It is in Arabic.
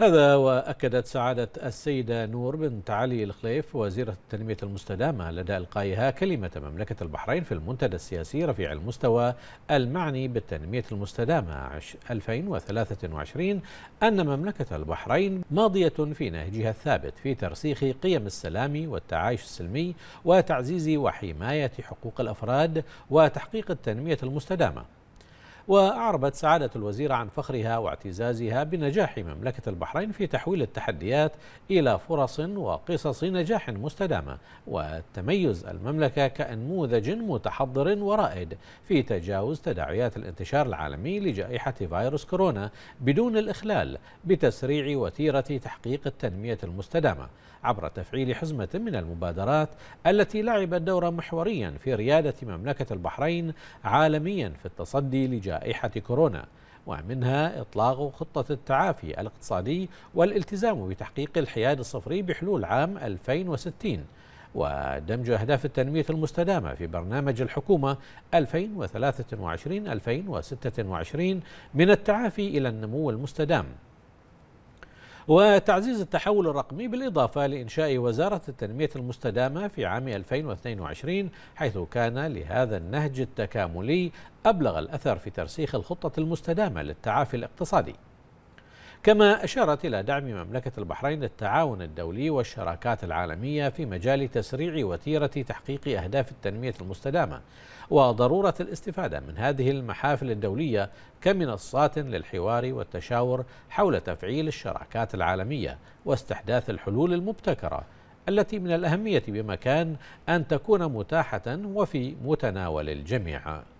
هذا وأكدت سعادة السيدة نور بنت علي الخليف وزيرة التنمية المستدامة لدى إلقائها كلمة مملكة البحرين في المنتدى السياسي رفيع المستوى المعني بالتنمية المستدامة 2023 أن مملكة البحرين ماضية في نهجها الثابت في ترسيخ قيم السلام والتعايش السلمي وتعزيز وحماية حقوق الأفراد وتحقيق التنمية المستدامة وأعربت سعادة الوزير عن فخرها واعتزازها بنجاح مملكة البحرين في تحويل التحديات إلى فرص وقصص نجاح مستدامة وتميز المملكة كأنموذج متحضر ورائد في تجاوز تداعيات الانتشار العالمي لجائحة فيروس كورونا بدون الإخلال بتسريع وتيرة تحقيق التنمية المستدامة عبر تفعيل حزمة من المبادرات التي لعبت دورا محوريا في ريادة مملكة البحرين عالميا في التصدي لجائحة جائحة كورونا ومنها إطلاق خطة التعافي الاقتصادي والالتزام بتحقيق الحياد الصفري بحلول عام 2060 ودمج أهداف التنمية المستدامة في برنامج الحكومة 2023-2026 من التعافي إلى النمو المستدام وتعزيز التحول الرقمي بالإضافة لإنشاء وزارة التنمية المستدامة في عام 2022 حيث كان لهذا النهج التكاملي أبلغ الأثر في ترسيخ الخطة المستدامة للتعافي الاقتصادي كما أشارت إلى دعم مملكة البحرين للتعاون الدولي والشراكات العالمية في مجال تسريع وتيرة تحقيق أهداف التنمية المستدامة وضرورة الاستفادة من هذه المحافل الدولية كمنصات للحوار والتشاور حول تفعيل الشراكات العالمية واستحداث الحلول المبتكرة التي من الأهمية بمكان أن تكون متاحة وفي متناول الجميع